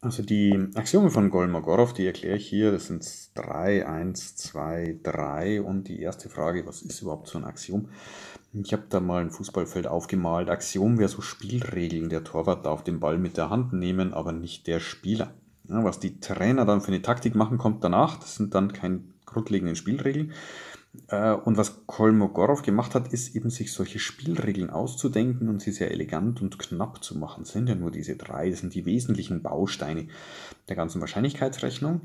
Also die Axiome von Golmogorov, die erkläre ich hier. Das sind 3, 1, 2, 3. Und die erste Frage, was ist überhaupt so ein Axiom? Ich habe da mal ein Fußballfeld aufgemalt. Axiom wäre so Spielregeln. Der Torwart darf den Ball mit der Hand nehmen, aber nicht der Spieler. Ja, was die Trainer dann für eine Taktik machen, kommt danach. Das sind dann keine grundlegenden Spielregeln. Äh, und was Kolmogorov gemacht hat, ist eben sich solche Spielregeln auszudenken und sie sehr elegant und knapp zu machen. Das sind ja nur diese drei, das sind die wesentlichen Bausteine der ganzen Wahrscheinlichkeitsrechnung.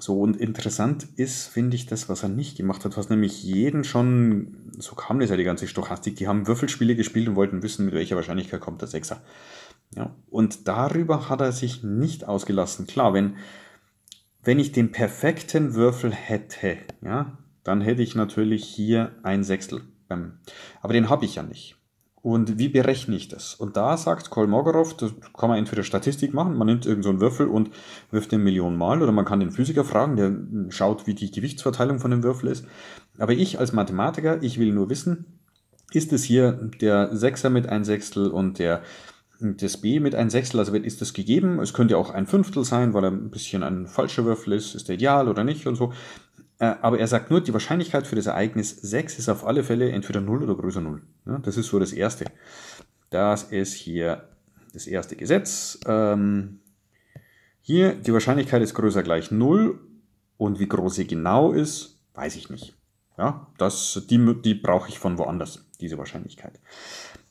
So, und interessant ist, finde ich, das, was er nicht gemacht hat, was nämlich jeden schon, so kam das ja die ganze Stochastik, die haben Würfelspiele gespielt und wollten wissen, mit welcher Wahrscheinlichkeit kommt der Sechser. Ja, und darüber hat er sich nicht ausgelassen. Klar, wenn, wenn ich den perfekten Würfel hätte, ja, dann hätte ich natürlich hier ein Sechstel. Ähm, aber den habe ich ja nicht. Und wie berechne ich das? Und da sagt Kolmogorov, das kann man entweder Statistik machen, man nimmt irgendeinen so Würfel und wirft den Millionen Mal, oder man kann den Physiker fragen, der schaut, wie die Gewichtsverteilung von dem Würfel ist. Aber ich als Mathematiker, ich will nur wissen, ist es hier der Sechser mit ein Sechstel und der das B mit ein Sechstel, also ist das gegeben? Es könnte auch ein Fünftel sein, weil er ein bisschen ein falscher Würfel ist, ist der ideal oder nicht und so. Äh, aber er sagt nur, die Wahrscheinlichkeit für das Ereignis 6 ist auf alle Fälle entweder 0 oder größer 0. Ja, das ist so das Erste. Das ist hier das erste Gesetz. Ähm, hier, die Wahrscheinlichkeit ist größer gleich 0 und wie groß sie genau ist, weiß ich nicht. Ja, das, die, die brauche ich von woanders, diese Wahrscheinlichkeit.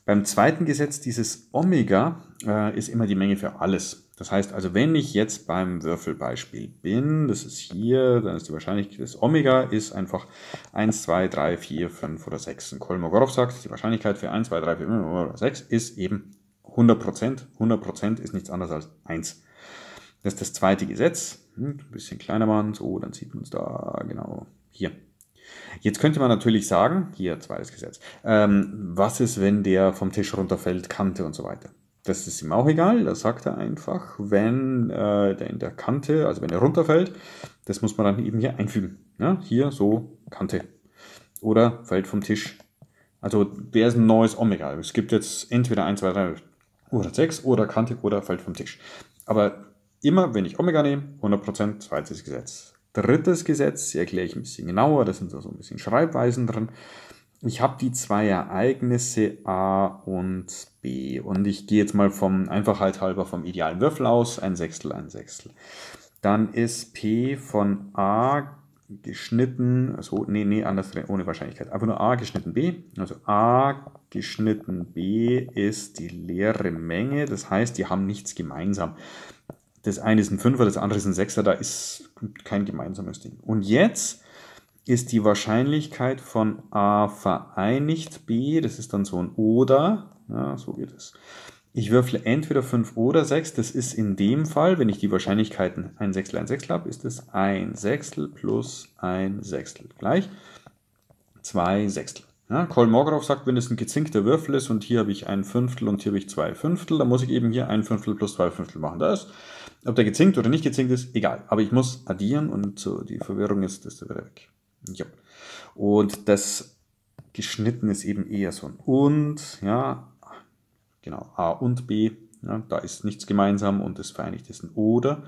Beim zweiten Gesetz, dieses Omega, äh, ist immer die Menge für alles. Das heißt also, wenn ich jetzt beim Würfelbeispiel bin, das ist hier, dann ist die Wahrscheinlichkeit des Omega ist einfach 1, 2, 3, 4, 5 oder 6. Und Kolmogorov sagt, die Wahrscheinlichkeit für 1, 2, 3, 4, 5 oder 6 ist eben 100%. 100% ist nichts anderes als 1. Das ist das zweite Gesetz. Hm, ein bisschen kleiner machen, so, dann sieht man es da genau hier. Jetzt könnte man natürlich sagen, hier zweites Gesetz, ähm, was ist, wenn der vom Tisch runterfällt, Kante und so weiter das ist ihm auch egal, das sagt er einfach, wenn äh, der in der Kante, also wenn er runterfällt, das muss man dann eben hier einfügen. Ja? Ne? Hier so Kante oder fällt vom Tisch. Also der ist ein neues Omega. Es gibt jetzt entweder 1, 2, 3 oder 6 oder Kante oder fällt vom Tisch. Aber immer, wenn ich Omega nehme, 100% zweites Gesetz. Drittes Gesetz erkläre ich ein bisschen genauer, da sind so ein bisschen Schreibweisen drin ich habe die zwei Ereignisse A und B und ich gehe jetzt mal vom Einfachheit halt halber vom idealen Würfel aus, ein Sechstel, ein Sechstel. Dann ist P von A geschnitten, also nee, nee, anders ohne Wahrscheinlichkeit, einfach nur A geschnitten B. Also A geschnitten B ist die leere Menge, das heißt, die haben nichts gemeinsam. Das eine ist ein Fünfer, das andere ist ein Sechser, da ist kein gemeinsames Ding. Und jetzt ist die Wahrscheinlichkeit von A vereinigt B, das ist dann so ein Oder, ja, so geht es. Ich würfle entweder 5 oder 6, das ist in dem Fall, wenn ich die Wahrscheinlichkeiten 1 Sechstel, 1 Sechstel habe, ist es 1 Sechstel plus 1 Sechstel gleich 2 Sechstel. Ja, Cole Morgoth sagt, wenn es ein gezinkter Würfel ist und hier habe ich ein Fünftel und hier habe ich zwei Fünftel, dann muss ich eben hier ein Fünftel plus zwei Fünftel machen. Da ist, ob der gezinkt oder nicht gezinkt ist, egal. Aber ich muss addieren und so, die Verwirrung ist, ist wieder weg. Ja. Und das geschnitten ist eben eher so ein und, ja, genau, A und B, ja, da ist nichts gemeinsam und das vereinigt ist ein oder.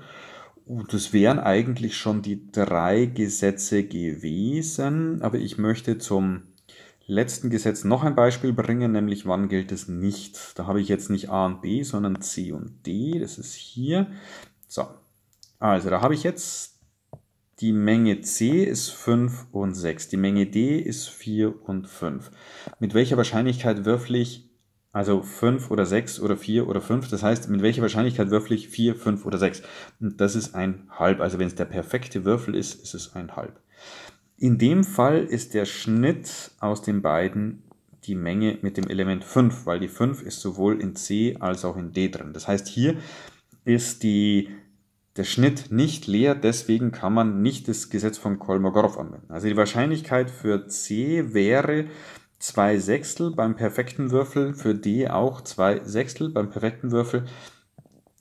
Und das wären eigentlich schon die drei Gesetze gewesen, aber ich möchte zum letzten Gesetz noch ein Beispiel bringen, nämlich wann gilt es nicht. Da habe ich jetzt nicht A und B, sondern C und D, das ist hier. So, also da habe ich jetzt die Menge C ist 5 und 6. Die Menge D ist 4 und 5. Mit welcher Wahrscheinlichkeit würfle ich also 5 oder 6 oder 4 oder 5? Das heißt, mit welcher Wahrscheinlichkeit würfle ich 4, 5 oder 6? Und das ist ein Halb. Also wenn es der perfekte Würfel ist, ist es ein Halb. In dem Fall ist der Schnitt aus den beiden die Menge mit dem Element 5, weil die 5 ist sowohl in C als auch in D drin. Das heißt, hier ist die der Schnitt nicht leer, deswegen kann man nicht das Gesetz von Kolmogorov anwenden. Also die Wahrscheinlichkeit für C wäre 2 Sechstel beim perfekten Würfel, für D auch 2 Sechstel beim perfekten Würfel.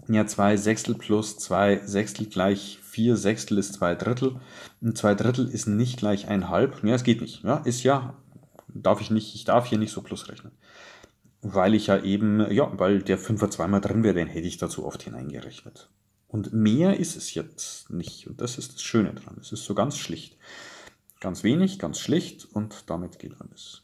Ja, 2 Sechstel plus 2 Sechstel gleich 4 Sechstel ist 2 Drittel. Und 2 Drittel ist nicht gleich 1 Halb. Ja, es geht nicht. Ja, ist ja, darf ich nicht, ich darf hier nicht so plus rechnen. Weil ich ja eben, ja, weil der 5er zweimal drin wäre, den hätte ich dazu oft hineingerechnet. Und mehr ist es jetzt nicht. Und das ist das Schöne dran. Es ist so ganz schlicht. Ganz wenig, ganz schlicht und damit geht alles.